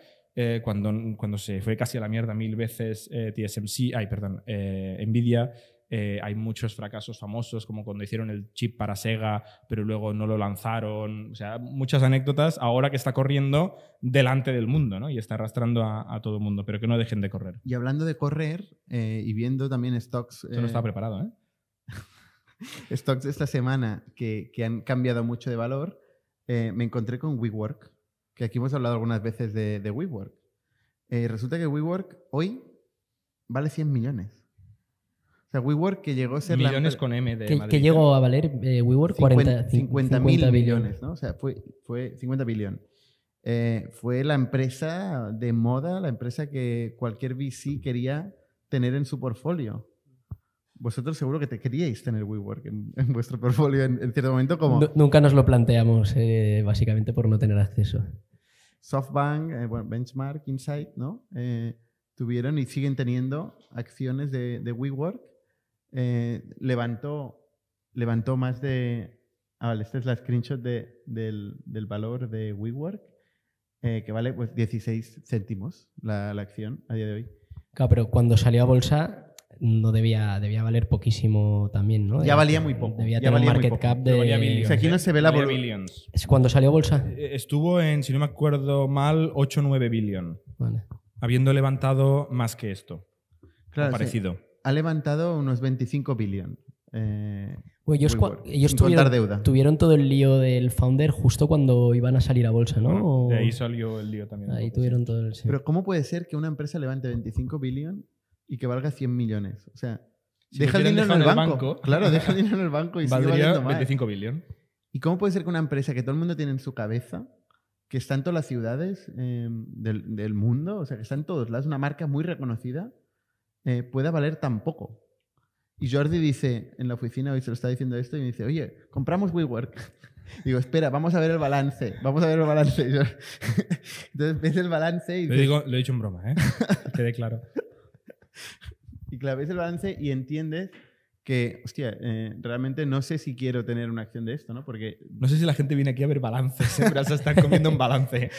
S3: cuando, cuando se fue casi a la mierda mil veces TSMC, ay, perdón, eh, Nvidia, eh, hay muchos fracasos famosos, como cuando hicieron el chip para Sega, pero luego no lo lanzaron. O sea, muchas anécdotas ahora que está corriendo delante del mundo ¿no? y está arrastrando a, todo el mundo, pero que no dejen de correr.
S2: Y hablando de correr eh, y viendo también stocks. yo no eh, estaba preparado, ¿eh? *laughs* stocks de esta semana que, han cambiado mucho de valor, me encontré con WeWork, que aquí hemos hablado algunas veces de, WeWork. resulta que WeWork hoy vale 100 millones. O sea, WeWork que llegó a ser... Millones con M de... Que,
S1: llegó a valer eh, WeWork 40, 50, millones,
S2: ¿no? O sea, fue, fue 50 billón. Eh, fue la empresa de moda, la empresa que cualquier VC quería tener en su portfolio. Vosotros seguro que te queríais tener WeWork en, vuestro portfolio en, cierto momento como...
S1: nunca nos lo planteamos, eh, básicamente por no tener acceso.
S2: SoftBank, Benchmark, Insight, ¿no? tuvieron y siguen teniendo acciones de, de WeWork eh, levantó, levantó más de... Ah, vale, esta es la screenshot de, del, valor de WeWork, eh, que vale pues 16 céntimos la, acción a día de hoy.
S1: Claro, pero cuando salió a bolsa no debía, debía valer poquísimo también, ¿no? Ya valía muy poco. Debía tener market cap
S3: de... Si aquí no se ve la ¿Es cuando salió a bolsa? Eh, estuvo en, si no me acuerdo mal, 8 o 9 billion. Habiendo
S2: levantado más que esto. Claro, parecido ha levantado unos 25 billones Eh, ellos,
S1: tuvieron, todo el lío del founder justo cuando iban a salir a bolsa, ¿no? de ahí salió el lío también. Ahí tuvieron todo el... Pero
S2: ¿cómo puede ser que una empresa levante 25 billones y que valga 100 millones? O sea, deja el dinero en el banco. Claro, deja el *laughs* dinero en el banco y sigue valiendo más. 25 billion. ¿Y cómo puede ser que una empresa que todo el mundo tiene en su cabeza, que está en todas las ciudades em, del, del, mundo, o sea, que está en todos lados, una marca muy reconocida, eh, pueda valer tan poco. Y Jordi dice, en la oficina hoy se lo está diciendo esto, y me dice, oye, compramos WeWork. *laughs* Digo, espera, vamos a ver el balance, vamos a ver el balance. *laughs* Entonces ves el balance y... Lo, digo, he dicho en broma, ¿eh? *laughs* Quede claro. Y claro, ves el balance y entiendes que, hostia, eh, realmente no sé si quiero tener una acción de esto, ¿no? Porque... No sé si la gente viene aquí a ver balances, Siempre ¿eh? se están comiendo un balance.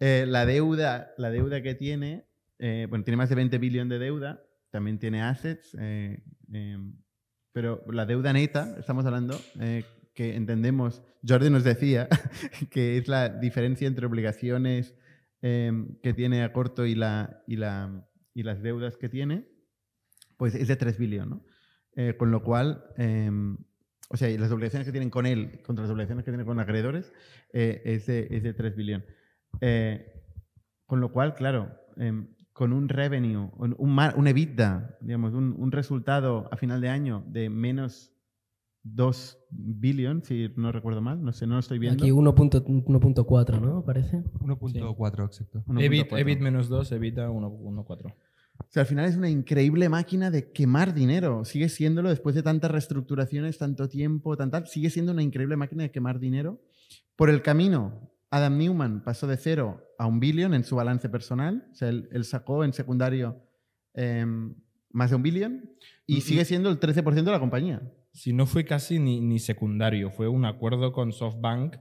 S2: la, deuda, la deuda que tiene eh, bueno, tiene más de 20 billones de deuda, también tiene assets, eh, em, pero la deuda neta, estamos hablando, eh, que entendemos, Jordi nos decía, *laughs* que es la diferencia entre obligaciones em, que tiene a corto y, la, y, la, y las deudas que tiene, pues es de 3 billones, ¿no? con lo cual... Em, o sea, las obligaciones que tienen con él contra las obligaciones que tiene con acreedores es, de, es de 3 billones. con lo cual, claro, con un revenue, un, un, un EBITDA, digamos, un, un, resultado a final de año de menos 2 billion, si no recuerdo mal, no sé, no lo estoy viendo. Aquí 1.4, ¿no? Parece.
S3: 1.4, exacto. EBIT, menos 2, EBITDA
S2: 1.4. O sea, al final es una increíble máquina de quemar dinero. Sigue siéndolo después de tantas reestructuraciones, tanto tiempo, Sigue siendo una increíble máquina de quemar dinero. Por el camino, Adam Newman pasó de cero a un billón en su balance personal. O sea, él, sacó en secundario em, más de un billón mm, y, sigue siendo el 13% de la
S3: compañía. Si no fue casi ni, secundario, fue un acuerdo con SoftBank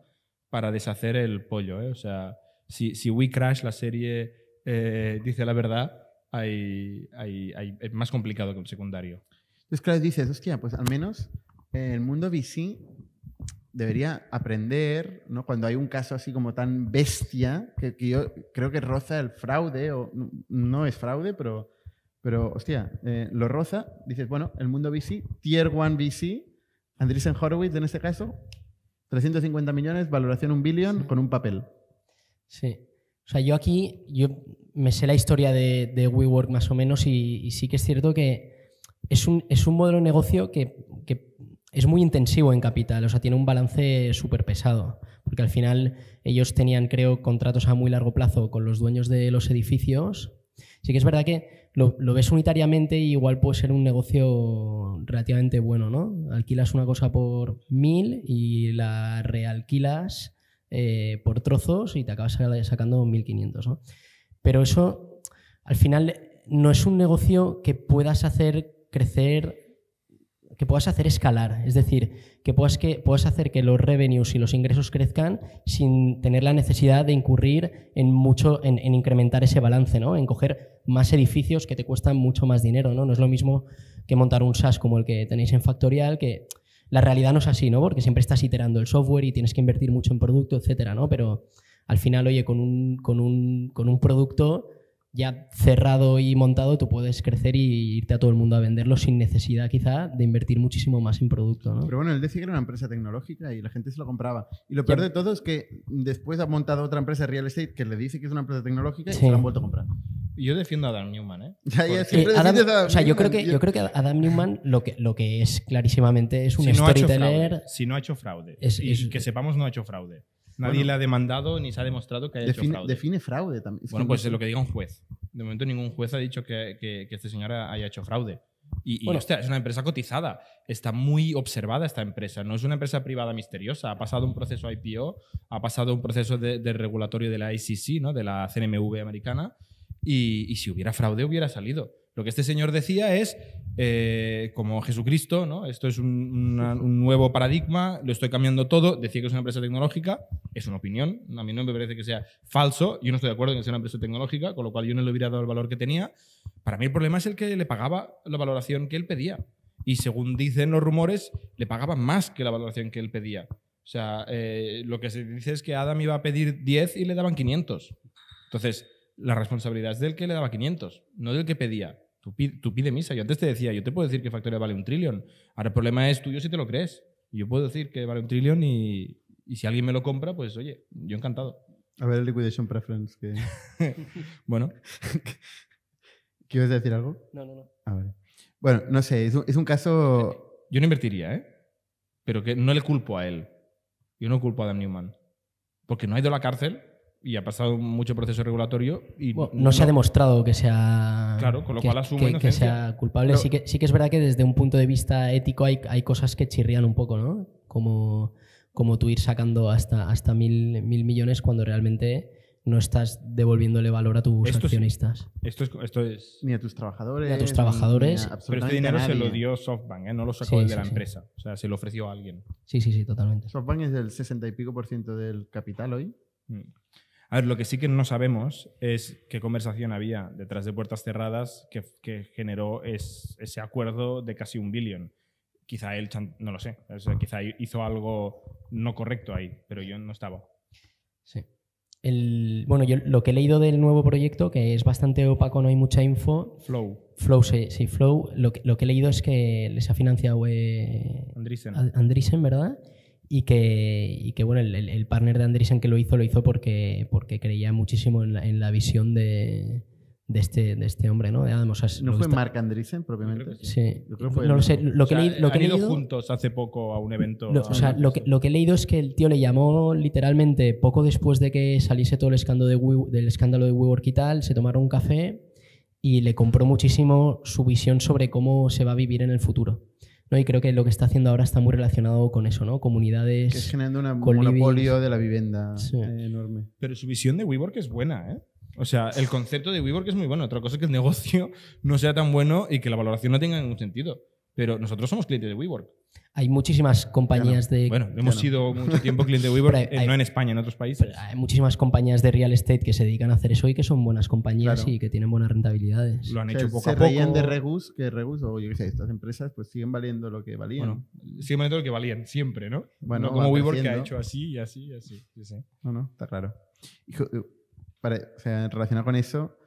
S3: para deshacer el pollo. ¿eh? O sea, si, We Crash, la serie, eh, dice la verdad, hay, es más complicado que un secundario.
S2: Entonces, claro, dices, hostia, pues al menos eh, el mundo VC debería aprender, ¿no? Cuando hay un caso así como tan bestia, que, yo creo que roza el fraude, o no es fraude, pero, pero hostia, eh, lo roza, dices, bueno, el mundo VC, Tier 1 VC, Andreessen Horowitz en este caso, 350 millones, valoración un billón, con un papel. Sí. O sea, yo aquí, yo me sé la historia
S1: de, de WeWork más o menos y, sí que es cierto que es un, es un modelo de negocio que es muy intensivo en capital, o sea, tiene un balance súper pesado, porque al final ellos tenían, creo, contratos a muy largo plazo con los dueños de los edificios. Así que es verdad que lo, ves unitariamente y igual puede ser un negocio relativamente bueno, ¿no? Alquilas una cosa por mil y la realquilas eh, por trozos y te acabas sacando 1500, ¿no? Pero eso, al final, no es un negocio que puedas hacer crecer que puedas hacer escalar, es decir, que puedas, que puedas hacer que los revenues y los ingresos crezcan sin tener la necesidad de incurrir en mucho, en, incrementar ese balance, ¿no? En coger más edificios que te cuestan mucho más dinero, ¿no? No es lo mismo que montar un SaaS como el que tenéis en Factorial, que la realidad no es así, ¿no? Porque siempre estás iterando el software y tienes que invertir mucho en producto, etcétera, ¿no? Pero al final, oye, con un, con un, con un producto ya cerrado y montado, tú puedes crecer y irte a todo el mundo a venderlo sin necesidad quizá de invertir muchísimo más en producto. ¿no? Pero
S2: bueno, él decía que era una empresa tecnológica y la gente se lo compraba. Y lo peor de todo es que después ha montado otra empresa real estate que le dice que es una empresa tecnológica y se la han vuelto a comprar. Yo defiendo a Adam Newman,
S1: yo creo que, yo creo que Adam Newman lo que, lo que es clarísimamente es un si storyteller. si
S3: no ha hecho fraude. y que sepamos, no ha hecho fraude. Nadie le ha demandado ni se ha demostrado que haya hecho fraude.
S2: Define fraude también. Bueno, pues es lo que
S3: diga un juez. De momento ningún juez ha dicho que, que, que este señor haya hecho fraude. Y, bueno, hostia, es una empresa cotizada. Está muy observada esta empresa. No es una empresa privada misteriosa. Ha pasado un proceso IPO, ha pasado un proceso de, regulatorio de la ICC, ¿no? de la CNMV americana. y si hubiera fraude, hubiera salido. Lo que este señor decía es, eh, como Jesucristo, ¿no? esto es un, nuevo paradigma, lo estoy cambiando todo, decía que es una empresa tecnológica, es una opinión, a mí no me parece que sea falso, yo no estoy de acuerdo en que sea una empresa tecnológica, con lo cual yo no le hubiera dado el valor que tenía. Para mí el problema es el que le pagaba la valoración que él pedía. Y según dicen los rumores, le pagaba más que la valoración que él pedía. O sea, eh, lo que se dice es que Adam iba a pedir 10 y le daban 500. Entonces, la responsabilidad es del que le daba 500, no del que pedía. Tú pide, misa. Yo antes te decía, yo te puedo decir que Factoria vale un trillón. Ahora el problema es tuyo si te lo crees. Yo puedo decir que vale un trillón y, si alguien me lo compra, pues oye, yo encantado.
S2: A ver el liquidation preference. Que... *laughs* bueno. *laughs* ¿Quieres decir algo? No, no, no. Bueno, no sé, es un, caso...
S3: Yo no invertiría, ¿eh? Pero que no le culpo a él. Yo no culpo a Dan Newman. Porque no ha ido a la cárcel y ha pasado mucho proceso regulatorio y no, se ha
S1: demostrado que sea claro lo cual que, sea culpable sí que sí que es verdad que desde un punto de vista ético hay, cosas que chirrían un poco no como como tú ir sacando hasta hasta mil, mil millones cuando realmente no estás devolviéndole valor a tus accionistas.
S2: esto, es, Ni a tus trabajadores. Ni a tus trabajadores. pero este dinero se lo dio SoftBank, ¿eh? no lo sacó de la empresa. O sea, se lo ofreció a alguien.
S1: Sí, sí, sí, totalmente.
S2: SoftBank es del 60 y pico por ciento del
S3: capital hoy. Mm. A ver, lo que sí que no sabemos es qué conversación había detrás de puertas cerradas que, generó ese acuerdo de casi un billón. Quizá él, no lo sé, quizá hizo algo no correcto ahí, pero yo no estaba. Sí.
S1: El, bueno, yo lo que he leído del nuevo proyecto, que es bastante opaco, no hay mucha info. Flow. Flow, sí, Flow. Lo que, lo que, he leído es que les ha financiado eh, ¿verdad? y que, bueno, el, partner de Andreessen que lo hizo, lo hizo porque, porque creía muchísimo en la, visión de, de, este, este hombre, ¿no? ¿No fue Mark
S2: Andreessen propiamente? sí. no lo sé. que, han he
S1: leído... ido
S3: juntos hace poco a un evento. Lo,
S1: que, he leído es que el tío le llamó literalmente poco después de que saliese todo el escándalo del escándalo de WeWork y tal, se tomaron un café y le compró muchísimo su visión sobre cómo se va a vivir en el futuro. ¿no? Y creo que lo que está haciendo ahora está muy relacionado con eso, ¿no? Comunidades. Que es generando
S2: un monopolio de la vivienda
S3: eh, enorme. Pero su visión de WeWork es buena, ¿eh? O sea, el concepto de WeWork es muy bueno. Otra cosa es que el negocio *laughs* no sea tan bueno y que la valoración no tenga ningún sentido. Pero nosotros somos clientes de WeWork.
S1: Hay muchísimas compañías de. Bueno, hemos sido mucho tiempo cliente de WeWork, *laughs* eh, no en
S3: España, en otros países.
S1: hay muchísimas compañías de real estate que se dedican a hacer eso y que son buenas compañías y que tienen buenas rentabilidades. Lo han hecho poco a poco se reían de
S2: Regus, que Regus o yo sé, estas empresas pues siguen valiendo lo que valían.
S3: siguen valiendo lo que valían, siempre, ¿no? Bueno, no como WeWork que ha hecho así y así y así. No, no,
S2: está raro. Eh, para, o relacionado con eso,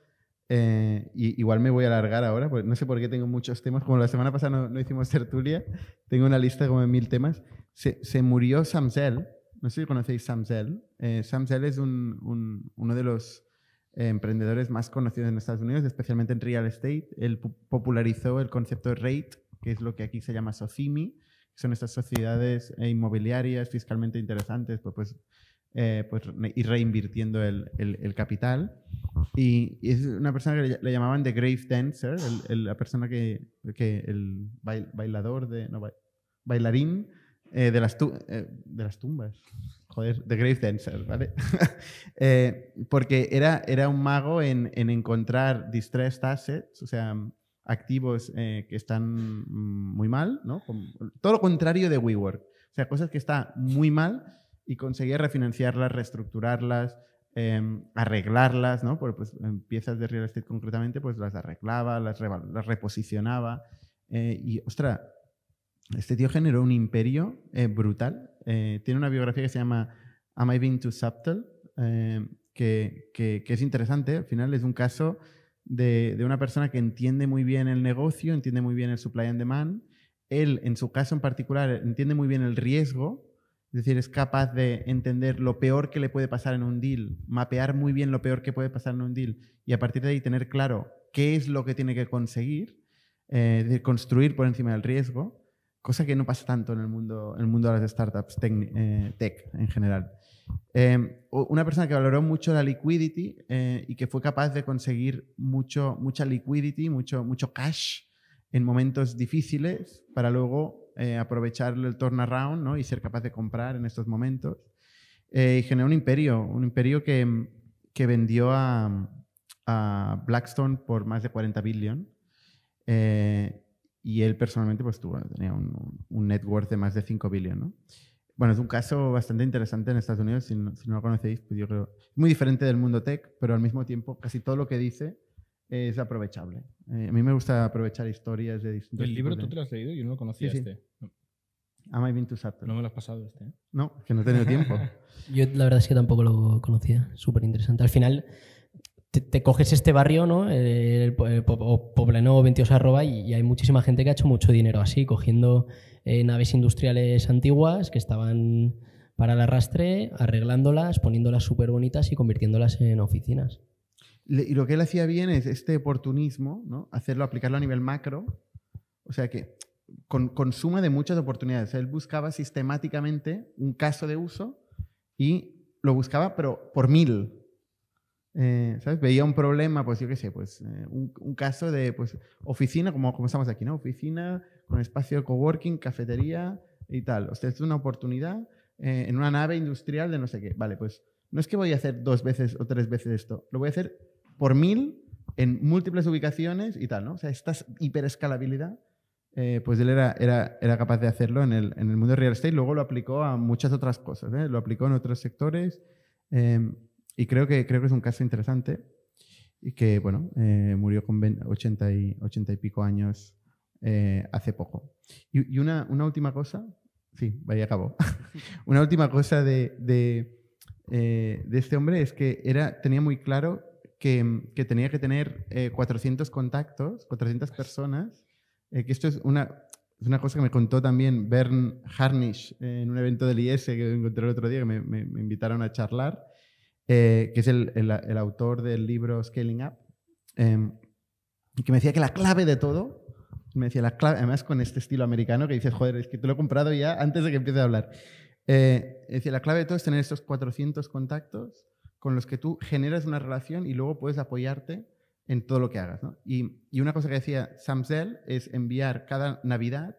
S2: eh, y igual me voy a alargar ahora, no sé por qué tengo muchos temas. Como la semana pasada no, hicimos tertulia, tengo una lista como de mil temas. Se, se murió Zell, no sé si conocéis Zell. Eh, Sam Zell es uno de los eh, emprendedores más conocidos en Estados Unidos, especialmente en real estate. Él popularizó el concepto de REIT, que es lo que aquí se llama SOCIMI, que son estas sociedades inmobiliarias fiscalmente interesantes, pues, pues eh, pues, y reinvirtiendo el, el, capital. Y, es una persona que le, llamaban The Grave Dancer, la persona que, que el bailador, de, no, bailarín eh, de, las eh, de las tumbas. Joder, The Grave Dancer, ¿vale? *laughs* porque era, era un mago en, en encontrar distressed assets, o sea, activos que están muy mal, ¿no? Todo lo contrario de WeWork. O sea, cosas que están muy mal y conseguía refinanciarlas, reestructurarlas, em, arreglarlas, ¿no? Porque pues, piezas de real estate concretamente, pues las arreglaba, las, las reposicionaba. Eh, y, ostra, este tío generó un imperio eh, brutal. Eh, tiene una biografía que se llama Am I Being Too Subtle? Que, es interesante. Al final es un caso de, de una persona que entiende muy bien el negocio, entiende muy bien el supply and demand. Él, en su caso en particular, entiende muy bien el riesgo, es decir, es capaz de entender lo peor que le puede pasar en un deal, mapear muy bien lo peor que puede pasar en un deal y a partir de ahí tener claro qué es lo que tiene que conseguir, eh, de construir por encima del riesgo, cosa que no pasa tanto en el mundo, en el mundo de las startups eh, tech, en general. Em, una persona que valoró mucho la liquidity eh, y que fue capaz de conseguir mucho, mucha liquidity, mucho, mucho cash en momentos difíciles para luego eh, aprovechar el turnaround ¿no? y ser capaz de comprar en estos momentos. Eh, y generó un imperio, un imperio que, vendió a, Blackstone por más de 40 billones eh, y él personalmente pues, tuvo, tenía un, un, net worth de más de 5 billones. ¿no? Bueno, es un caso bastante interesante en Estados Unidos, si no, lo conocéis, pues muy diferente del mundo tech, pero al mismo tiempo casi todo lo que dice es aprovechable. Eh, a mí me gusta aprovechar historias de distintos. ¿El libro tú te lo has leído? Yo no lo conocía este. No. Ah, no me lo has pasado este. ¿eh? No, que no he tenido tiempo.
S1: *laughs* Yo la verdad es que tampoco lo conocía. Súper interesante. Al final te, coges este barrio, ¿no? Eh, el, y, hay muchísima gente que ha hecho mucho dinero así, cogiendo naves industriales antiguas que estaban para el arrastre, arreglándolas, poniéndolas súper bonitas y convirtiéndolas en oficinas
S2: y lo que él hacía bien es este oportunismo, ¿no? Hacerlo, aplicarlo a nivel macro. O sea que con, suma de muchas oportunidades. él buscaba sistemáticamente un caso de uso y lo buscaba, pero por mil. Eh, ¿sabes? Veía un problema, pues yo qué sé, pues eh, un, un, caso de pues, oficina, como, como estamos aquí, ¿no? Oficina con espacio de coworking, cafetería y tal. O sea, es una oportunidad eh, en una nave industrial de no sé qué. Vale, pues no es que voy a hacer dos veces o tres veces esto, lo voy a hacer por mil en múltiples ubicaciones y tal, ¿no? O sea, esta hiperescalabilidad, eh, pues él era, era, era, capaz de hacerlo en el, en el mundo real estate, luego lo aplicó a muchas otras cosas, ¿eh? lo aplicó en otros sectores em, y creo que, creo que es un caso interesante y que, bueno, eh, murió con 80 y, 80 y pico años eh, hace poco. Y, y una, una, última cosa, sí, vaya acabó, *laughs* una última cosa de, de, eh, de este hombre es que era, tenía muy claro Mm, que, tenía que tener 400 eh, contactos, 400 pues. personas, eh, que esto es una, una cosa que me contó también Bern Harnish en un evento del IS que encontré el otro día, que me, invitaron a charlar, eh, que es el, el, autor del libro Scaling Up, em, y que me decía que la clave de todo me decía la clave, además con este estilo americano que dices, joder, es que te lo he comprado ya antes de que empiece a hablar. decía, la clave de todo es tener esos 400 contactos con los que tú generas una relación y luego puedes apoyarte en todo lo que hagas. Y, una cosa que decía Sam Zell es enviar cada Navidad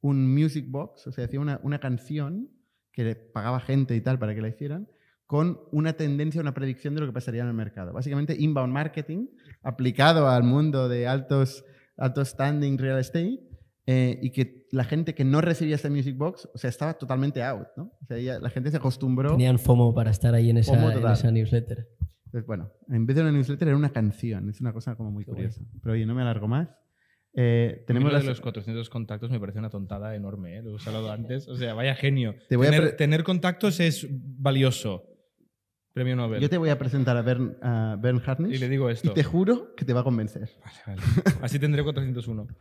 S2: un music box, o sea, hacía una, canción que le pagaba gente y tal para que la hicieran, con una tendencia, una predicción de lo que pasaría en el mercado. Básicamente, inbound marketing aplicado al mundo de altos, altos standing real estate eh, y que la gente que no recibía esta Music Box, o sea, estaba totalmente out, ¿no? O sea, la gente se acostumbró. Tenían
S1: FOMO para estar ahí en esa, en esa
S2: newsletter. bueno, en vez de una newsletter era una canción, es una cosa como muy curiosa. Pero oye, no me alargo más. Eh, tenemos de los
S3: 400 contactos me parece una tontada enorme, ¿eh? lo he usado antes. O sea, vaya genio. tener, tener, contactos es valioso.
S2: Premio Nobel. Yo te voy a presentar a Bern, a Y le digo esto. Y te juro que te va a convencer. Vale, vale.
S3: Así tendré 401. *laughs*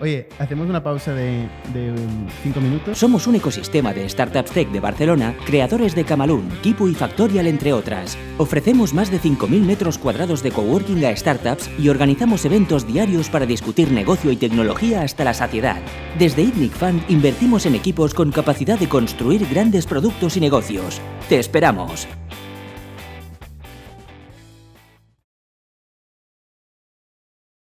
S2: Oye, hacemos una pausa de, de um, cinco minutos. Somos un ecosistema de startups tech de Barcelona, creadores de Camalún,
S1: Kipu y Factorial, entre otras. Ofrecemos más de 5.000 metros cuadrados de coworking a startups y organizamos eventos diarios para discutir negocio y tecnología hasta la saciedad. Desde ITNIC Fund invertimos en equipos con capacidad de construir grandes productos y negocios. ¡Te
S3: esperamos!